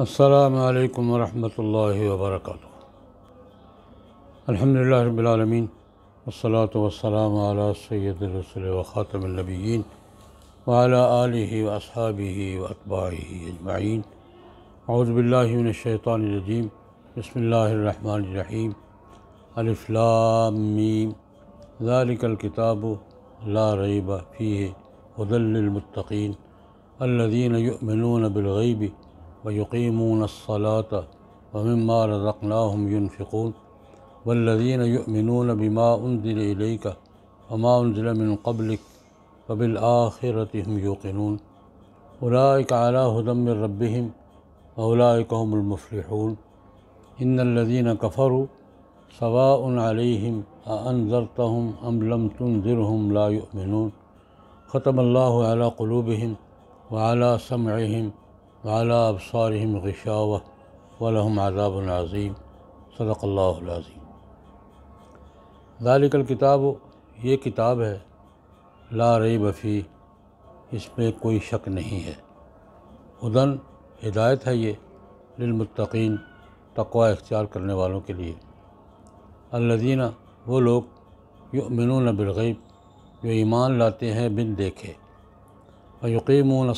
السلام عليكم ورحمة الله وبركاته الحمد لله رب العالمين والصلاة والسلام على سيد الرسل وخاتم النبيين وعلى آله وأصحابه وأتباعه أجمعين أعوذ بالله من الشيطان الرجيم بسم الله الرحمن الرحيم ألف لام ميم ذلك الكتاب لا ريب فيه هدى للمتقين الذين يؤمنون بالغيب ويقيمون الصلاة ومما رزقناهم ينفقون والذين يؤمنون بما أنزل إليك وما أنزل من قبلك وبالآخرة هم يوقنون أولئك على هدى من ربهم وأولئك هم المفلحون إن الذين كفروا سواء عليهم أأنذرتهم أم لم تنذرهم لا يؤمنون ختم الله على قلوبهم وعلى سمعهم اعلیٰ ابسارحم غشاوة ولهم عذاب عذابیم صدق اللہ العظیم ذالک الکتاب یہ کتاب ہے لا ریب فی اس میں کوئی شک نہیں ہے ادن ہدایت ہے یہ للمتقین تقوا اختیار کرنے والوں کے لیے الدینہ وہ لوگ یؤمنون بالغیب جو ایمان لاتے ہیں بن دیکھے اور یقیمون و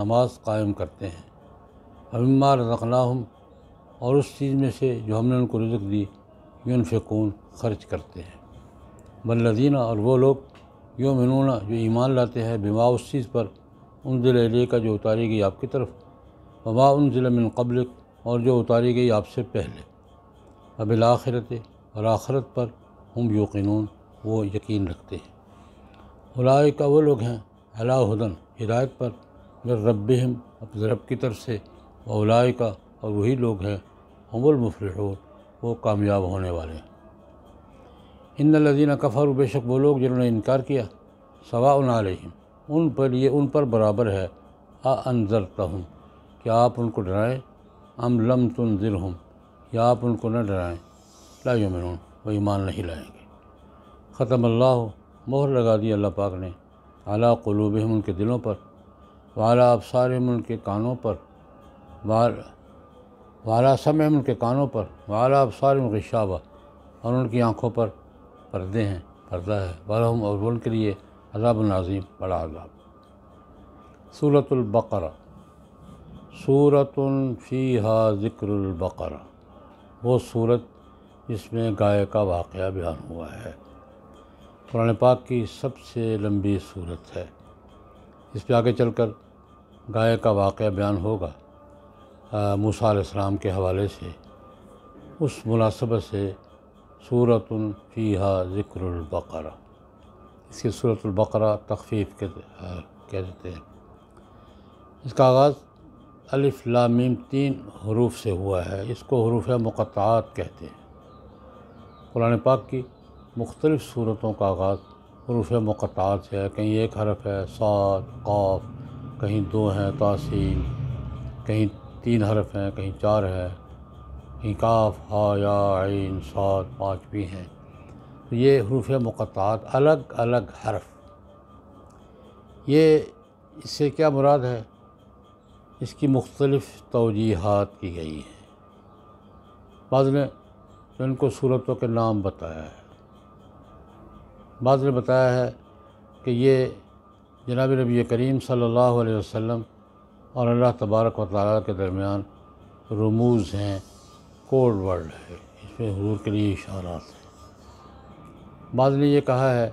نماز قائم کرتے ہیں ہمار رکھنا ہم اور اس چیز میں سے جو ہم نے ان کو رزق دی یونفقون خرچ کرتے ہیں بلدینہ اور وہ لوگ یومنون جو ایمان لاتے ہیں بیما اس چیز پر ان ضلع لے کا جو اتاری گئی آپ کی طرف وبا ان ضلع میں قبل اور جو اتاری گئی آپ سے پہلے اب الآخرت اور آخرت پر ہم یقینون وہ یقین رکھتے ہیں علائے کا وہ لوگ ہیں اللہ ہدن ہدایت پر رب ہم اپنے رب کی طرف سے اولائے کا اور وہی لوگ ہیں ہم المفلحون وہ کامیاب ہونے والے ہیں ان لذینہ کفر و بے شک وہ لوگ جنہوں نے انکار کیا سواً علیہم ان پر یہ ان پر برابر ہے آ ہوں کیا آپ ان کو ڈرائیں ام لم تن ہوں یا آپ ان کو نہ ڈرائیں لا یومنون وہ ایمان نہیں لائیں گے ختم اللہ مہر لگا دی اللہ پاک نے اعلیٰ قلوبہم ان کے دلوں پر والا آبشارم من کے کانوں پر والا سم ان کے کانوں پر والا آبسار ان کے شعبہ اور ان کی آنکھوں پر پردے ہیں پردہ ہے برم اور ان کے لیے عذاب العظیم بڑا عذاب صورت البقرہ صورت فیہا ذکر البقرہ وہ صورت جس میں گائے کا واقعہ بیان ہوا ہے قرآن پاک کی سب سے لمبی صورت ہے اس پہ آگے چل کر گائے کا واقعہ بیان ہوگا موسیٰ علیہ السلام کے حوالے سے اس مناسبہ سے صورت الفیحہ ذکر البقرہ اس کے صورت البقرہ تخفیف کہتے کہہ دیتے ہیں اس کا آغاز الف لامیم تین حروف سے ہوا ہے اس کو حروف مقطعات کہتے ہیں قرآن پاک کی مختلف صورتوں کا آغاز حروف مقطعات سے کہیں ایک حرف ہے سات قاف کہیں دو ہیں تاثیر کہیں تین حرف ہیں کہیں چار ہیں کہیں کاف عین سات پانچ بھی ہیں یہ حروف مقطعات الگ الگ حرف یہ اس سے کیا مراد ہے اس کی مختلف توجیحات کی گئی ہیں بعض نے ان کو صورتوں کے نام بتایا ہے بعض نے بتایا ہے کہ یہ جناب نبی کریم صلی اللہ علیہ وسلم اور اللہ تبارک و تعالیٰ کے درمیان رموز ہیں کوڈ ورڈ ہے اس میں حضور کے لیے اشارات ہیں بعض نے یہ کہا ہے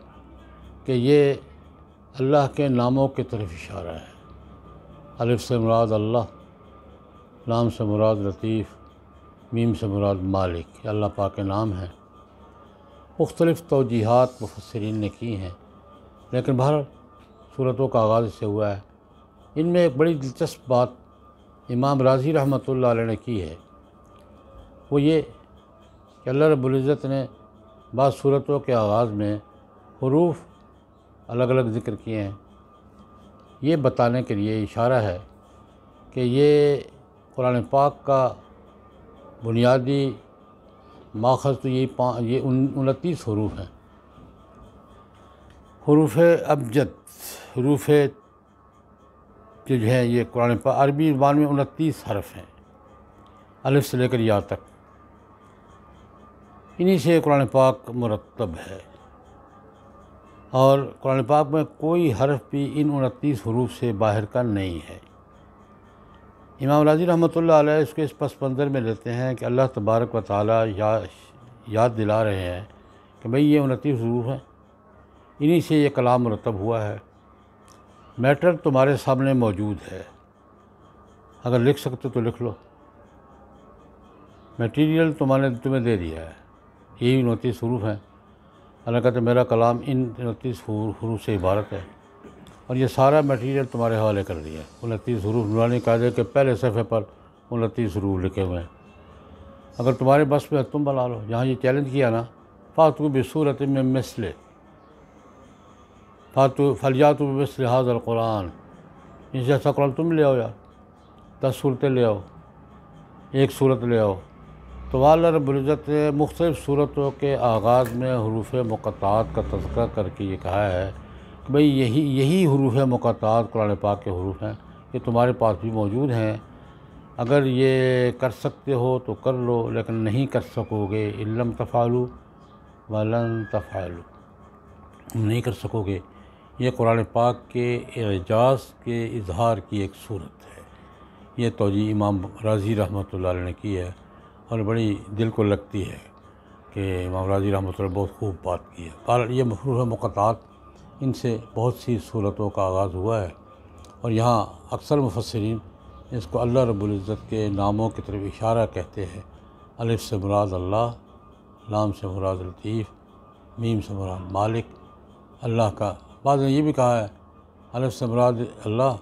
کہ یہ اللہ کے ناموں کی طرف اشارہ ہے الف سے مراد اللہ نام سے مراد لطیف میم سے مراد مالک اللہ پاک کے نام ہیں مختلف توجیحات مفسرین نے کی ہیں لیکن بہر صورتوں کا آغاز سے ہوا ہے ان میں ایک بڑی دلچسپ بات امام راضی رحمۃ اللہ علیہ نے کی ہے وہ یہ کہ اللہ رب العزت نے بعض صورتوں کے آغاز میں حروف الگ الگ ذکر کیے ہیں یہ بتانے کے لیے اشارہ ہے کہ یہ قرآن پاک کا بنیادی ماخذ یہ پا یہ انتیس حروف ہیں حروف ابجد حروف جو ہے یہ قرآن پر عربی زبان میں انتیس حرف ہیں سے لے کر یا تک انہی سے قرآن پاک مرتب ہے اور قرآن پاک میں کوئی حرف بھی ان انتیس حروف سے باہر کا نہیں ہے امام راضی رحمۃ اللہ علیہ اس کو اس پس منظر میں لیتے ہیں کہ اللہ تبارک و تعالیٰ یاد دلا رہے ہیں کہ بھئی یہ انتیس حروف ہیں انہی سے یہ کلام مرتب ہوا ہے میٹر تمہارے سامنے موجود ہے اگر لکھ سکتے تو لکھ لو میٹیریل تمہارے تمہیں دے دیا ہے یہی انتیس حروف ہیں اللہ کہتے ہیں میرا کلام ان انتیس حروف سے عبارت ہے اور یہ سارا میٹیریل تمہارے حوالے کر دیا ہے انتیس حروف نورانی قاعدے کے پہلے صفحے پر انتیس حروف لکھے ہوئے ہیں اگر تمہارے بس میں تم بلا لو جہاں یہ چیلنج کیا نا فاتو صورت میں مثل فاتو فلیات میں مسل حاضر القرآن اس جیسا قرآن تم لے آؤ یار دس صورتیں لے آؤ ایک صورت لے آؤ تو والت نے مختلف صورتوں کے آغاز میں حروف مقطعات کا تذکرہ کر کے یہ کہا ہے بھئی یہی یہی حروف مقطعات قرآن پاک کے حروف ہیں یہ تمہارے پاس بھی موجود ہیں اگر یہ کر سکتے ہو تو کر لو لیکن نہیں کر سکو گے علم تفالو ولن تفعلو نہیں کر سکو گے یہ قرآن پاک کے اعجاز کے اظہار کی ایک صورت ہے یہ توجہ امام راضی رحمۃ اللہ علیہ نے کی ہے اور بڑی دل کو لگتی ہے کہ امام راضی رحمۃ اللہ بہت خوب بات کی ہے یہ محروف مقطعات ان سے بہت سی سہولتوں کا آغاز ہوا ہے اور یہاں اکثر مفسرین اس کو اللہ رب العزت کے ناموں کی طرف اشارہ کہتے ہیں الف سے مراد اللہ لام سے مراد لطیف میم سے مراد مالک اللہ کا بعض نے یہ بھی کہا ہے الف سے مراد اللہ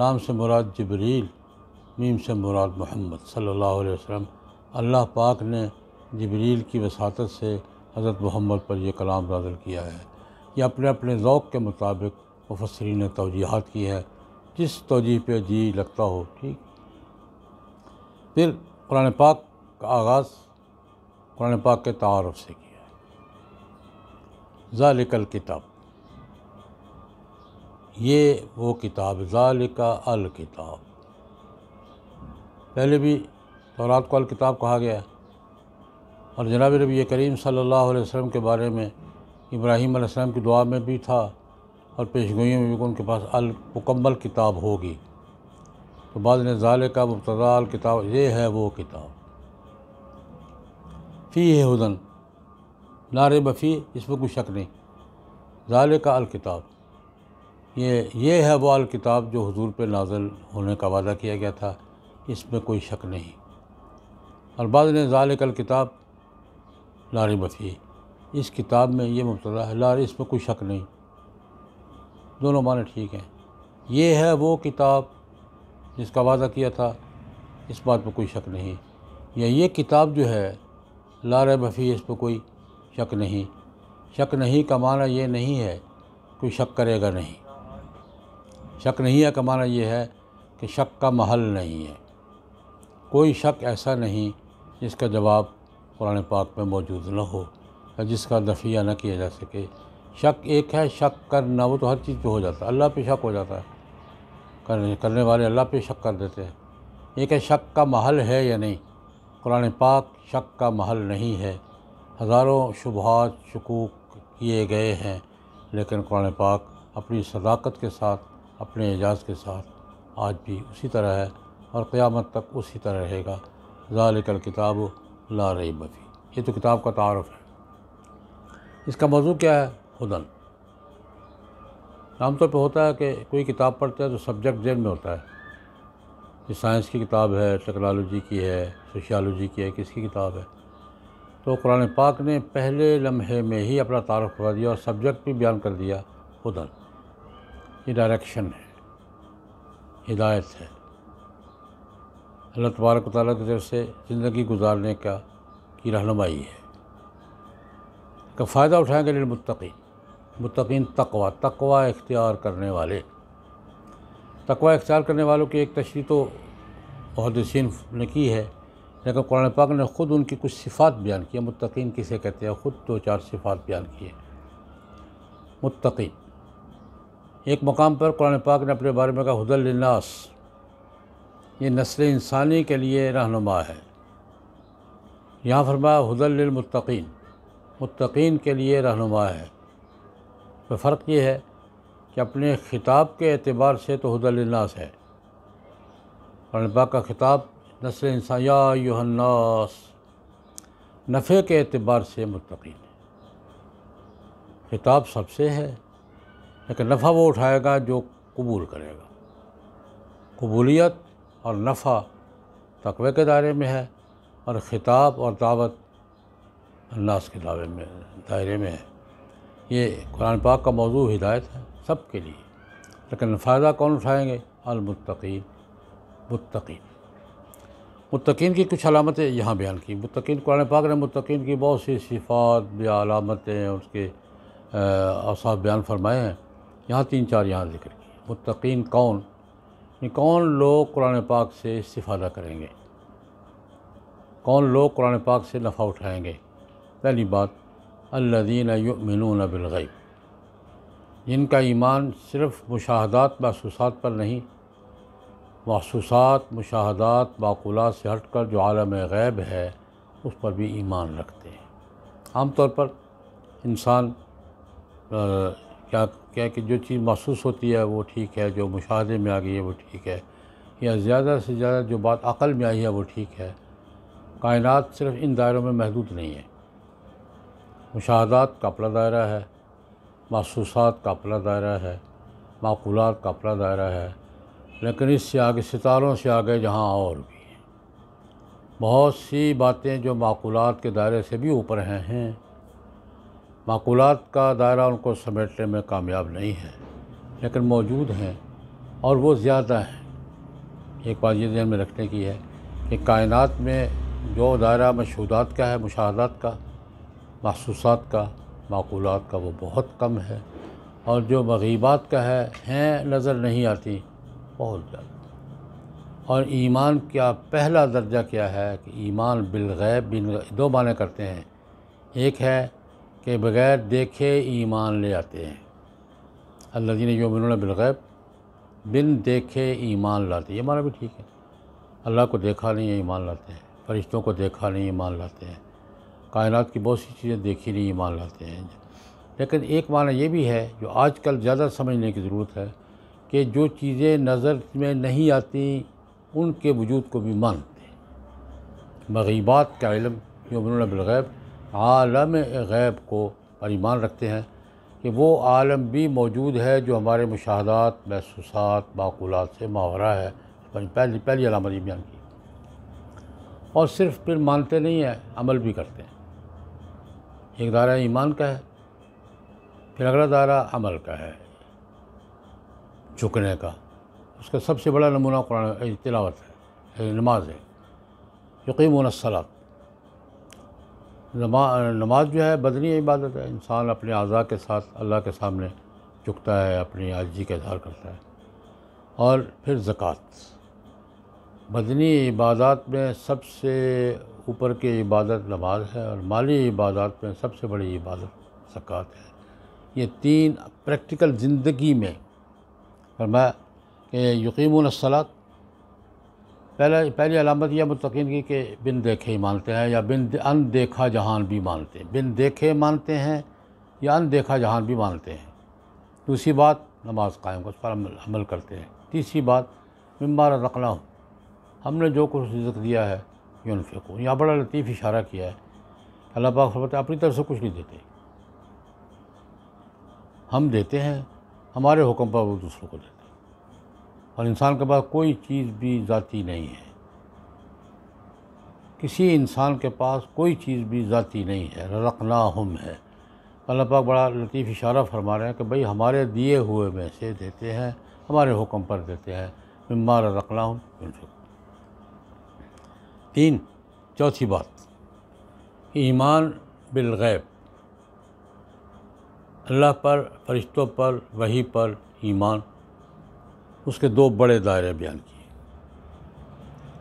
لام سے مراد جبریل میم سے مراد محمد صلی اللہ علیہ وسلم اللہ پاک نے جبریل کی وساطت سے حضرت محمد پر یہ کلام نازل کیا ہے یا اپنے اپنے ذوق کے مطابق مفسرین نے توجیحات کی ہے جس توجیح پہ جی لگتا ہو ٹھیک پھر قرآن پاک کا آغاز قرآن پاک کے تعارف سے کیا ہے ذالک الکتاب یہ وہ کتاب ذالک الکتاب پہلے بھی تورات کو الکتاب کہا گیا ہے اور جناب نبی کریم صلی اللہ علیہ وسلم کے بارے میں ابراہیم علیہ السلام کی دعا میں بھی تھا اور پیشگوئیوں میں بھی ان کے پاس المکمل کتاب ہوگی تو بعض نے ظال کا مبتضاء الکتاب یہ ہے وہ کتاب فی ہے ہدن نار بفی اس میں کوئی شک نہیں ظال کا الکتاب یہ یہ ہے وہ الکتاب جو حضور پہ نازل ہونے کا وعدہ کیا گیا تھا اس میں کوئی شک نہیں اور بعض نے کا الکتاب نار بفی اس کتاب میں یہ مبتلا ہے لار اس میں کوئی شک نہیں دونوں معنی ٹھیک ہیں یہ ہے وہ کتاب جس کا وعدہ کیا تھا اس بات پہ کوئی شک نہیں یا یہ کتاب جو ہے لار بفی اس پہ کوئی شک نہیں شک نہیں کا معنی یہ نہیں ہے کوئی شک کرے گا نہیں شک نہیں ہے کا معنی یہ ہے کہ شک کا محل نہیں ہے کوئی شک ایسا نہیں جس کا جواب قرآن پاک میں موجود نہ ہو جس کا دفیہ نہ کیا جا سکے شک ایک ہے شک کرنا وہ تو ہر چیز پہ ہو جاتا ہے اللہ پہ شک ہو جاتا ہے کرنے والے اللہ پہ شک کر دیتے ہیں ایک ہے شک کا محل ہے یا نہیں قرآن پاک شک کا محل نہیں ہے ہزاروں شبہات شکوک کیے گئے ہیں لیکن قرآن پاک اپنی صداقت کے ساتھ اپنے اعجاز کے ساتھ آج بھی اسی طرح ہے اور قیامت تک اسی طرح رہے گا الکتاب لا ریب فی یہ تو کتاب کا تعارف ہے اس کا موضوع کیا ہے ہدن عام طور پہ ہوتا ہے کہ کوئی کتاب پڑھتا ہے تو سبجیکٹ ذہن میں ہوتا ہے سائنس کی کتاب ہے ٹیکنالوجی کی ہے سوشیالوجی کی ہے کس کی کتاب ہے تو قرآن پاک نے پہلے لمحے میں ہی اپنا تعارف کرا دیا اور سبجیکٹ بھی بیان کر دیا ہدن یہ ڈائریکشن ہے ہدایت ہے اللہ تبارک و تعالیٰ کی طرف سے زندگی گزارنے کا کی رہنمائی ہے کا فائدہ اٹھائیں گے للمتقین متقین تقوا تقوا اختیار کرنے والے تقوا اختیار کرنے والوں کی ایک تشریح تو عہد نے کی ہے لیکن قرآن پاک نے خود ان کی کچھ صفات بیان کی متقین کسے کہتے ہیں خود دو چار صفات بیان کیے متقین ایک مقام پر قرآن پاک نے اپنے بارے میں کہا حضر الناس یہ نسل انسانی کے لیے رہنما ہے یہاں فرمایا حضر للمتقین متقین کے لیے رہنما ہے تو فرق یہ ہے کہ اپنے خطاب کے اعتبار سے تو حد الناس ہے الباق کا خطاب نسل نثر الناس نفع کے اعتبار سے متقین ہے خطاب سب سے ہے لیکن نفع وہ اٹھائے گا جو قبول کرے گا قبولیت اور نفع تقوی کے دائرے میں ہے اور خطاب اور دعوت اس کے دعوے میں دائرے میں ہے یہ قرآن پاک کا موضوع ہدایت ہے سب کے لیے لیکن فائدہ کون اٹھائیں گے المتقین متقین متقین کی کچھ علامتیں یہاں بیان کی متقین قرآن پاک نے متقین کی بہت سی صفات یا علامتیں اس کے اوصاف بیان فرمائے ہیں یہاں تین چار یہاں ذکر کی متقین کون یعنی کون لوگ قرآن پاک سے استفادہ کریں گے کون لوگ قرآن پاک سے نفع اٹھائیں گے پہلی بات اللہ یؤمنون بالغیب جن کا ایمان صرف مشاہدات محسوسات پر نہیں محسوسات مشاہدات معقولات سے ہٹ کر جو عالم غیب ہے اس پر بھی ایمان رکھتے ہیں عام طور پر انسان کیا کیا کہ جو چیز محسوس ہوتی ہے وہ ٹھیک ہے جو مشاہدے میں آ گئی ہے وہ ٹھیک ہے یا زیادہ سے زیادہ جو بات عقل میں آئی ہے وہ ٹھیک ہے کائنات صرف ان دائروں میں محدود نہیں ہے مشاہدات کا اپنا دائرہ ہے محسوسات کا اپنا دائرہ ہے معقولات کا اپنا دائرہ ہے لیکن اس سے آگے ستاروں سے آگے جہاں اور بھی بہت سی باتیں جو معقولات کے دائرے سے بھی اوپر ہیں ہیں معقولات کا دائرہ ان کو سمیٹنے میں کامیاب نہیں ہے لیکن موجود ہیں اور وہ زیادہ ہیں ایک بات یہ ذہن میں رکھنے کی ہے کہ کائنات میں جو دائرہ مشہودات کا ہے مشاہدات کا محسوسات کا معقولات کا وہ بہت کم ہے اور جو مغیبات کا ہے ہیں نظر نہیں آتی بہت زیادہ اور ایمان کا پہلا درجہ کیا ہے کہ ایمان بالغیب دو معنی کرتے ہیں ایک ہے کہ بغیر دیکھے ایمان لے آتے ہیں اللہ دین یومن بالغیب بن دیکھے ایمان لاتے یہ معنی بھی ٹھیک ہے اللہ کو دیکھا نہیں ایمان لاتے ہیں فرشتوں کو دیکھا نہیں ایمان لاتے ہیں کائنات کی بہت سی چیزیں دیکھی نہیں مان لاتے ہیں لیکن ایک معنی یہ بھی ہے جو آج کل زیادہ سمجھنے کی ضرورت ہے کہ جو چیزیں نظر میں نہیں آتی ان کے وجود کو بھی مانتے ہیں مغیبات کا علم یومن بالغیب عالم غیب کو اور ایمان رکھتے ہیں کہ وہ عالم بھی موجود ہے جو ہمارے مشاہدات محسوسات معقولات سے ماورہ ہے یعنی پہلی پہلی علامت بیان کی اور صرف پھر مانتے نہیں ہیں عمل بھی کرتے ہیں ایک دائرہ ایمان کا ہے پھر اگلا دائرہ عمل کا ہے چکنے کا اس کا سب سے بڑا نمونہ قرآن تلاوت ہے یعنی نماز ہے یقیم و نماز جو ہے بدنی عبادت ہے انسان اپنے اعضاء کے ساتھ اللہ کے سامنے چکتا ہے اپنی عاجزی کا اظہار کرتا ہے اور پھر زکوٰۃ بدنی عبادات میں سب سے اوپر کی عبادت نماز ہے اور مالی عبادات میں سب سے بڑی عبادت زکوٰۃ ہے یہ تین پریکٹیکل زندگی میں فرمایا کہ یقیم الصلاط پہلے پہلی علامت یہ متقین کی کہ بن دیکھے ہی مانتے ہیں یا بن ان دیکھا جہان بھی مانتے ہیں بن دیکھے مانتے ہیں یا ان دیکھا جہان بھی مانتے ہیں دوسری بات نماز قائم کو اس پر عمل کرتے ہیں تیسری بات رکھنا ہوں ہم نے جو کچھ رزق دیا ہے یونفقو یہاں بڑا لطیف اشارہ کیا ہے اللہ پاک فربت اپنی طرف سے کچھ نہیں دیتے ہم دیتے ہیں ہمارے حکم پر وہ دوسروں کو دیتے ہیں اور انسان کے پاس کوئی چیز بھی ذاتی نہیں ہے کسی انسان کے پاس کوئی چیز بھی ذاتی نہیں ہے رقنا ہم ہے اللہ پاک بڑا لطیف اشارہ فرما رہے ہیں کہ بھئی ہمارے دیے ہوئے میں سے دیتے ہیں ہمارے حکم پر دیتے ہیں ممار رقنا ہم تین چوتھی بات ایمان بالغیب اللہ پر فرشتوں پر وہی پر ایمان اس کے دو بڑے دائرے بیان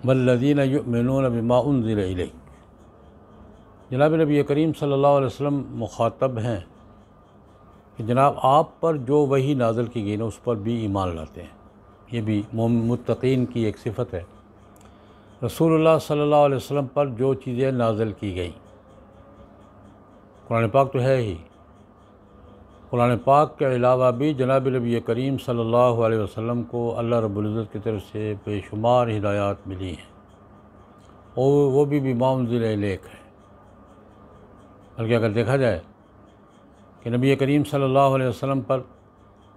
کیے یؤمنون بما انزل علیہ جناب نبی کریم صلی اللہ علیہ وسلم مخاطب ہیں کہ جناب آپ پر جو وہی نازل کی نا اس پر بھی ایمان لاتے ہیں یہ بھی متقین کی ایک صفت ہے رسول اللہ صلی اللہ علیہ وسلم پر جو چیزیں نازل کی گئیں قرآن پاک تو ہے ہی قرآن پاک کے علاوہ بھی جناب نبی کریم صلی اللہ علیہ وسلم کو اللہ رب العزت کی طرف سے بے شمار ہدایات ملی ہیں اور وہ بھی بھی معمزلیک ہے بلکہ اگر دیکھا جائے کہ نبی کریم صلی اللہ علیہ وسلم پر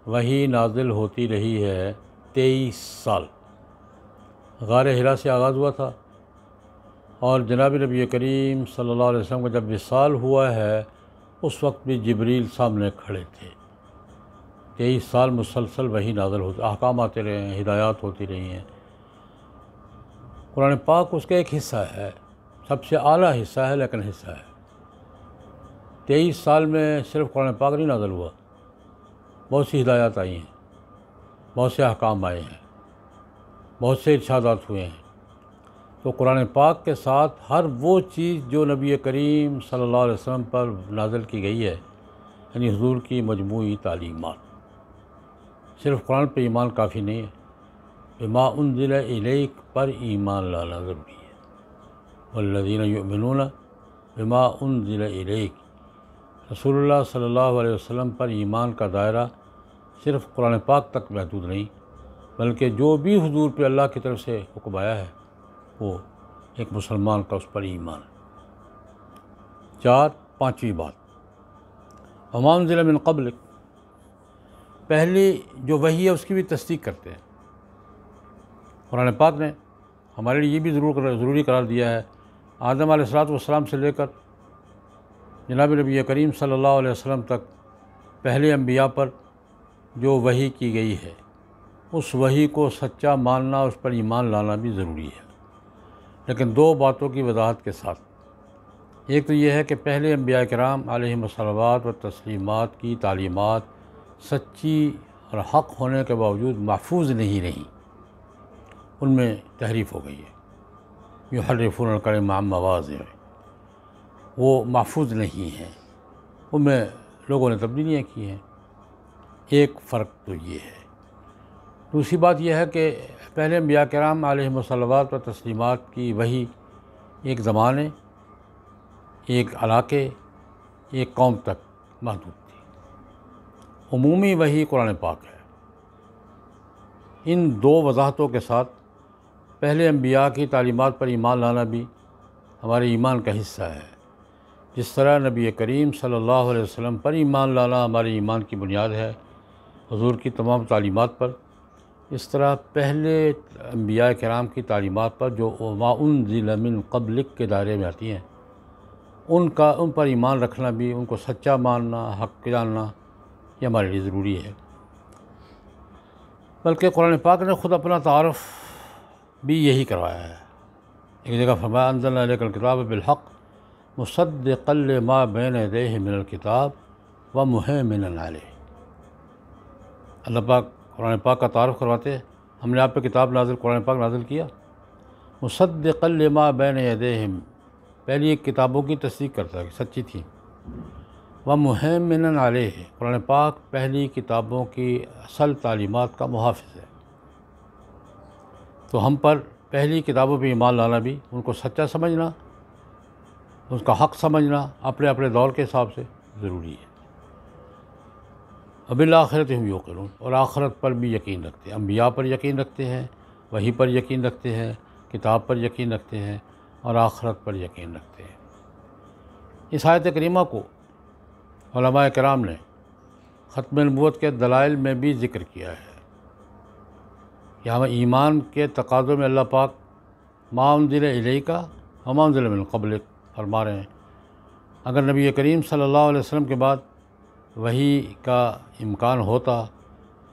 وہی نازل ہوتی رہی ہے تیئیس سال غار ہرا سے آغاز ہوا تھا اور جناب نبی کریم صلی اللہ علیہ وسلم کا جب وصال ہوا ہے اس وقت بھی جبریل سامنے کھڑے تھے تیئیس سال مسلسل وہی نازل ہوتے احکام آتے رہے ہیں ہدایات ہوتی رہی ہیں قرآن پاک اس کا ایک حصہ ہے سب سے اعلیٰ حصہ ہے لیکن حصہ ہے تیئیس سال میں صرف قرآن پاک نہیں نازل ہوا بہت سی ہدایات آئی ہیں بہت سے احکام آئے ہیں بہت سے ارشادات ہوئے ہیں تو قرآن پاک کے ساتھ ہر وہ چیز جو نبی کریم صلی اللہ علیہ وسلم پر نازل کی گئی ہے یعنی حضور کی مجموعی تعلیمات صرف قرآن پہ ایمان کافی نہیں ہے بما انزل الیک پر ایمان لانا ضروری ہے والذین یؤمنون بما انزل الیک رسول اللہ صلی اللہ علیہ وسلم پر ایمان کا دائرہ صرف قرآن پاک تک محدود نہیں بلکہ جو بھی حضور پہ اللہ کی طرف سے حکم آیا ہے وہ ایک مسلمان کا اس پر ایمان چار پانچویں بات امام ضلع من قبل پہلی جو وہی ہے اس کی بھی تصدیق کرتے ہیں قرآن پاک نے ہمارے لیے یہ بھی ضرور ضروری قرار دیا ہے آدم علیہ صلاحات والسلام سے لے کر جناب نبی کریم صلی اللہ علیہ وسلم تک پہلے انبیاء پر جو وہی کی گئی ہے اس وہی کو سچا ماننا اس پر ایمان لانا بھی ضروری ہے لیکن دو باتوں کی وضاحت کے ساتھ ایک تو یہ ہے کہ پہلے انبیاء کرام علیہ مسلمات و تسلیمات کی تعلیمات سچی اور حق ہونے کے باوجود محفوظ نہیں رہیں ان میں تحریف ہو گئی ہے یو حرفون الکرم عام مواز ہے وہ محفوظ نہیں ہیں ان میں لوگوں نے تبدیلیاں کی ہیں ایک فرق تو یہ ہے دوسری بات یہ ہے کہ پہلے انبیاء کرام علیہ و تسلیمات کی وہی ایک زمانے ایک علاقے ایک قوم تک محدود تھی عمومی وہی قرآن پاک ہے ان دو وضاحتوں کے ساتھ پہلے انبیاء کی تعلیمات پر ایمان لانا بھی ہمارے ایمان کا حصہ ہے جس طرح نبی کریم صلی اللہ علیہ وسلم پر ایمان لانا ہمارے ایمان کی بنیاد ہے حضور کی تمام تعلیمات پر اس طرح پہلے انبیاء کرام کی تعلیمات پر جو معاون ضلع من قبلک کے دائرے میں آتی ہیں ان کا ان پر ایمان رکھنا بھی ان کو سچا ماننا حق جاننا یہ ہمارے لیے ضروری ہے بلکہ قرآن پاک نے خود اپنا تعارف بھی یہی کروایا ہے ایک جگہ فرمایا انزل علیہ کتاب بالحق مصدِ کل بین مین من الکتاب و محم علیہ اللہ پاک قرآن پاک کا تعارف کرواتے ہیں ہم نے آپ پہ کتاب نازل قرآن پاک نازل کیا مصدق لما بین یدہم پہلی ایک کتابوں کی تصدیق کرتا ہے سچی تھی وہ محمن علیہ قرآن پاک پہلی کتابوں کی اصل تعلیمات کا محافظ ہے تو ہم پر پہلی کتابوں پہ ایمان لانا بھی ان کو سچا سمجھنا ان کا حق سمجھنا اپنے اپنے دور کے حساب سے ضروری ہے اب آخرت ہم یو کروں اور آخرت پر بھی یقین رکھتے ہیں امبیا پر یقین رکھتے ہیں وہی پر یقین رکھتے ہیں کتاب پر یقین رکھتے ہیں اور آخرت پر یقین رکھتے ہیں اس آیت کریمہ کو علماء کرام نے ختم نبوت کے دلائل میں بھی ذکر کیا ہے کہ ہمیں ایمان کے تقاضوں میں اللہ پاک معاون دل علیہ کا میں قبل فرما رہے ہیں اگر نبی کریم صلی اللہ علیہ وسلم کے بعد وہی کا امکان ہوتا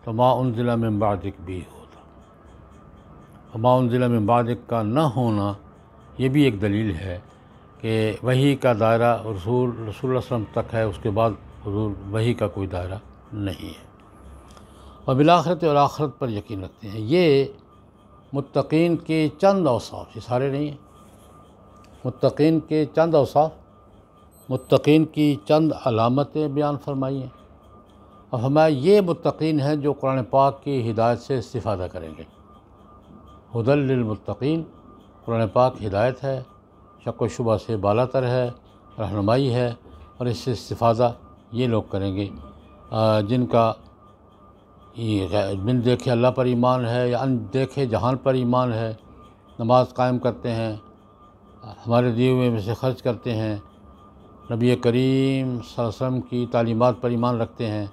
تو ان ضلع میں بعدک بھی ہوتا ان ضلع میں بعدک کا نہ ہونا یہ بھی ایک دلیل ہے کہ وہی کا دائرہ رسول رسول وسلم تک ہے اس کے بعد حضور وہی کا کوئی دائرہ نہیں ہے اور بلاخرت اور آخرت پر یقین رکھتے ہیں یہ متقین کے چند اوصاف یہ سارے نہیں ہیں متقین کے چند اوصاف متقین کی چند علامتیں بیان فرمائی ہیں اور ہمیں یہ متقین ہیں جو قرآن پاک کی ہدایت سے استفادہ کریں گے حدل للمتقین قرآن پاک ہدایت ہے شک و شبہ سے بالا تر ہے رہنمائی ہے اور اس سے استفادہ یہ لوگ کریں گے جن کا بن دیکھے اللہ پر ایمان ہے یا ان دیکھے جہان پر ایمان ہے نماز قائم کرتے ہیں ہمارے ہوئے میں سے خرچ کرتے ہیں نبی کریم صلی اللہ علیہ وسلم کی تعلیمات پر ایمان رکھتے ہیں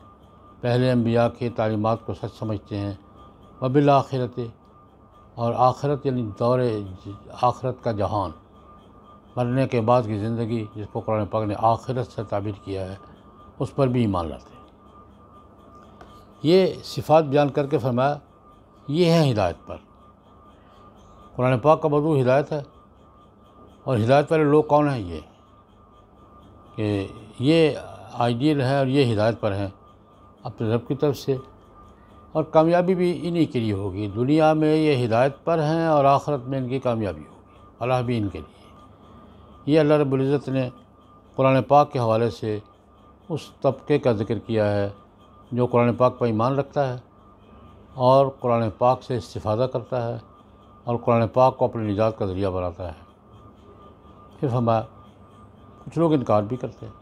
پہلے انبیاء کی کے تعلیمات کو سچ سمجھتے ہیں مب آخرت اور آخرت یعنی دور آخرت کا جہان مرنے کے بعد کی زندگی جس کو قرآن پاک نے آخرت سے تعبیر کیا ہے اس پر بھی ایمان لاتے ہیں یہ صفات بیان کر کے فرمایا یہ ہے ہدایت پر قرآن پاک کا موضوع ہدایت ہے اور ہدایت والے لوگ کون ہیں یہ کہ یہ آئیڈیل ہے اور یہ ہدایت پر ہیں اپنے رب کی طرف سے اور کامیابی بھی انہی کے لیے ہوگی دنیا میں یہ ہدایت پر ہیں اور آخرت میں ان کی کامیابی ہوگی اللہ بھی ان کے لیے یہ اللہ رب العزت نے قرآن پاک کے حوالے سے اس طبقے کا ذکر کیا ہے جو قرآن پاک پر ایمان رکھتا ہے اور قرآن پاک سے استفادہ کرتا ہے اور قرآن پاک کو اپنے نجات کا ذریعہ بناتا ہے پھر ہمارا کچھ لوگ انکار بھی کرتے ہیں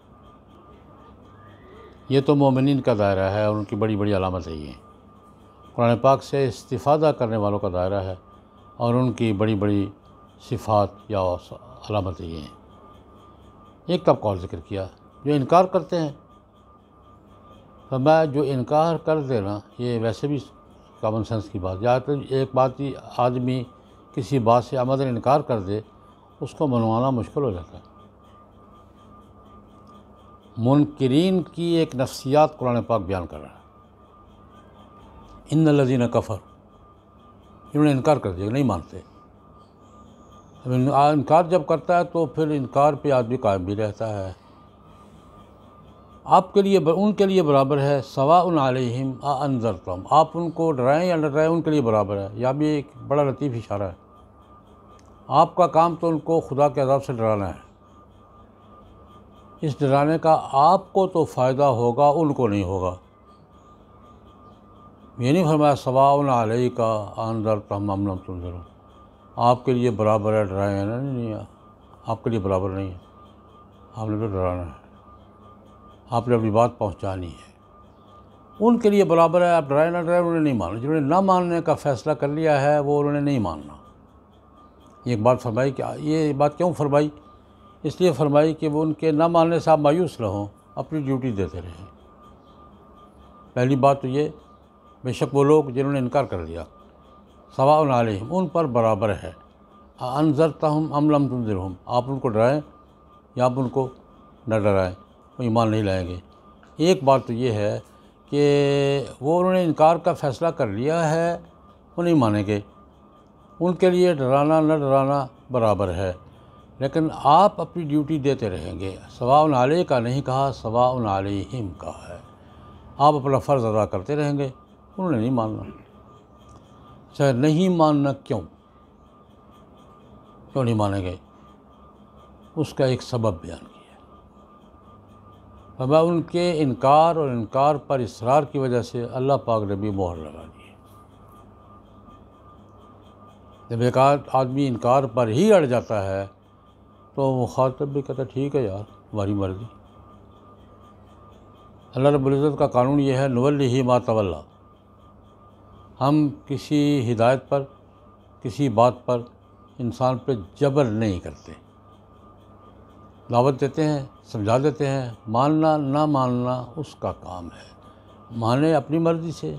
یہ تو مومنین کا دائرہ ہے اور ان کی بڑی بڑی علامت یہ ہیں قرآن پاک سے استفادہ کرنے والوں کا دائرہ ہے اور ان کی بڑی بڑی صفات یا علامت یہ ہیں ایک کب قول ذکر کیا جو انکار کرتے ہیں میں جو انکار کر دینا یہ ویسے بھی کامن سینس کی بات جہاں تک ایک بات ہی آدمی کسی بات سے آمدن انکار کر دے اس کو منوانا مشکل ہو جاتا ہے منکرین کی ایک نفسیات قرآن پاک بیان کر رہا ہے ان نہ لذین کفر انہوں نے انکار کر دیا نہیں مانتے انکار جب کرتا ہے تو پھر انکار پہ آدمی قائم بھی رہتا ہے آپ کے لیے ان کے لیے برابر ہے سوا ان علیہم انضر تم آپ ان کو ڈرائیں یا ڈرائیں ان کے لیے برابر ہے یا بھی ایک بڑا لطیف اشارہ ہے آپ کا کام تو ان کو خدا کے عذاب سے ڈرانا ہے اس ڈرانے کا آپ کو تو فائدہ ہوگا ان کو نہیں ہوگا یہ نہیں فرمایا ثواب علیہ کا آندر تم معاملہ تم ضرور آپ کے لیے برابر ہے ڈرائیں نا نہیں آپ کے لیے برابر نہیں ہے آپ نے تو ڈرانا ہے آپ نے اپنی بات پہنچانی ہے ان کے لیے برابر ہے آپ ڈرائیں نہ ڈرائیں انہوں نے نہیں مانا جنہوں نے نہ ماننے کا فیصلہ کر لیا ہے وہ انہوں نے نہیں ماننا یہ ایک بات فرمائی کیا یہ بات کیوں فرمائی اس لیے فرمائی کہ وہ ان کے نہ ماننے سے آپ مایوس رہوں اپنی ڈیوٹی دیتے رہیں پہلی بات تو یہ بے شک وہ لوگ جنہوں نے انکار کر دیا سوا علیہم ان پر برابر ہے انضرتا ہوں ام لم تنظر ضرور آپ ان کو ڈرائیں یا آپ ان کو نہ ڈرائیں وہ ایمان نہیں لائیں گے ایک بات تو یہ ہے کہ وہ انہوں نے انکار کا فیصلہ کر لیا ہے وہ نہیں مانیں گے ان کے لیے ڈرانا نہ ڈرانا برابر ہے لیکن آپ اپنی ڈیوٹی دیتے رہیں گے سوا ان علیہ کا نہیں کہا سوا ان علیہم کا ہے آپ اپنا فرض ادا کرتے رہیں گے انہوں نے نہیں ماننا چاہے اچھا، نہیں ماننا کیوں کیوں نہیں مانیں گے اس کا ایک سبب بیان کیا ان کے انکار اور انکار پر اصرار کی وجہ سے اللہ پاک نے بھی مہر لگا دی جب ایک آدمی انکار پر ہی اڑ جاتا ہے تو مخاطب بھی کہتا ٹھیک ہے یار ہماری مرضی اللہ رب العزت کا قانون یہ ہے نول ہی ما طول ہم کسی ہدایت پر کسی بات پر انسان پہ جبر نہیں کرتے دعوت دیتے ہیں سمجھا دیتے ہیں ماننا نہ ماننا اس کا کام ہے مانے اپنی مرضی سے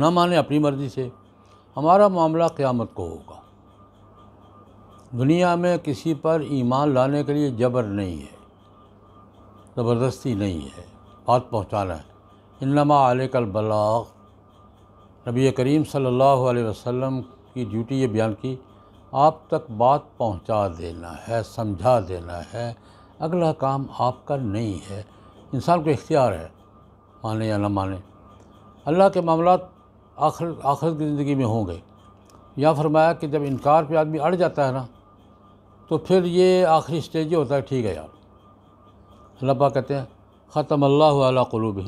نہ مانے اپنی مرضی سے ہمارا معاملہ قیامت کو ہوگا دنیا میں کسی پر ایمان لانے کے لیے جبر نہیں ہے زبردستی نہیں ہے بات پہنچانا ہے انما علیک البلاغ نبی کریم صلی اللہ علیہ وسلم کی ڈیوٹی یہ بیان کی آپ تک بات پہنچا دینا ہے سمجھا دینا ہے اگلا کام آپ کا نہیں ہے انسان کو اختیار ہے مانے یا نہ مانے اللہ کے معاملات آخر آخر کی زندگی میں ہوں گے یا فرمایا کہ جب انکار پہ آدمی اڑ جاتا ہے نا تو پھر یہ آخری اسٹیج یہ ہوتا ہے ٹھیک ہے یار اللہ پاک کہتے ہیں ختم اللہ اللہ قلوب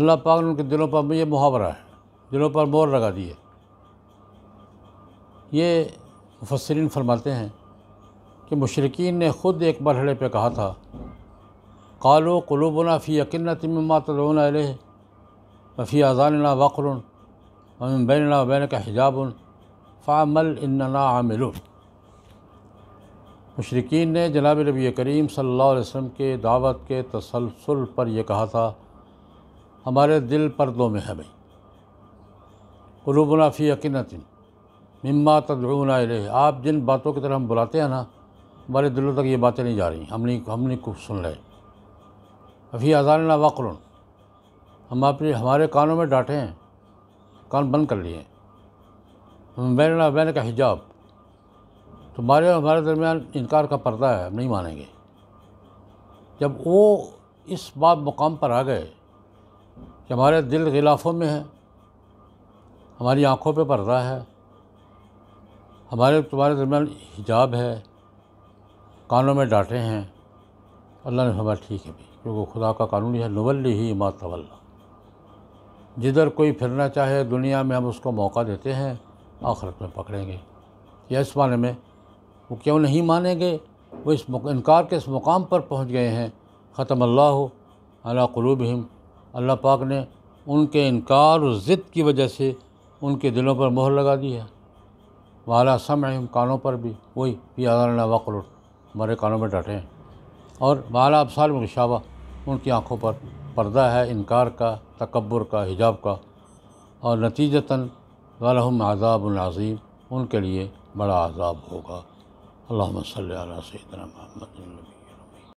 اللہ پاک نے ان کے دلوں پر یہ محاورہ ہے دلوں پر مور لگا دیے یہ مفسرین فرماتے ہیں کہ مشرقین نے خود ایک مرحلے پہ کہا تھا قالو قلوبنا فی فی مما تدعون علیہ وفی اذاننا وقر ومن بیننا مَ بینا بین کا حجاب فعمل اننا عامل مشرقین نے جناب نبی کریم صلی اللہ علیہ وسلم کے دعوت کے تسلسل پر یہ کہا تھا ہمارے دل پردوں میں ہے بھائی قلوبنا فی مما تدعونا الیہ آپ جن باتوں کی طرح ہم بلاتے ہیں نا ہمارے دلوں تک یہ باتیں نہیں جا رہی ہم نہیں ہم نہیں خوب سن رہے افی آزار الوقر ہم اپنے ہمارے کانوں میں ڈانٹے ہیں کان بند کر لیے ہیں مینا بین کا حجاب تمہارے اور ہمارے درمیان انکار کا پردہ ہے ہم نہیں مانیں گے جب وہ اس بات مقام پر آ گئے کہ ہمارے دل غلافوں میں ہے ہماری آنکھوں پہ پردہ ہے ہمارے تمہارے درمیان حجاب ہے کانوں میں ڈانٹے ہیں اللہ نے ہمارا ٹھیک ہے بھی کیونکہ خدا کا قانون ہے نول ہی ماتول جدھر کوئی پھرنا چاہے دنیا میں ہم اس کو موقع دیتے ہیں آخرت میں پکڑیں گے یا اس معنی میں وہ کیوں نہیں مانیں گے وہ اس انکار کے اس مقام پر پہنچ گئے ہیں ختم اللہ ہو اللہ اللہ پاک نے ان کے انکار ضد کی وجہ سے ان کے دلوں پر مہر لگا دی ہے والا سمرم کانوں پر بھی وہی پیاض اللہ وقل ہمارے کانوں میں ہیں اور میں ابسالشابہ ان کی آنکھوں پر پردہ ہے انکار کا تکبر کا حجاب کا اور نتیجتاً عذاب العظیم ان کے لیے بڑا عذاب ہوگا اللہم صلی اللہ علیہ سے محمد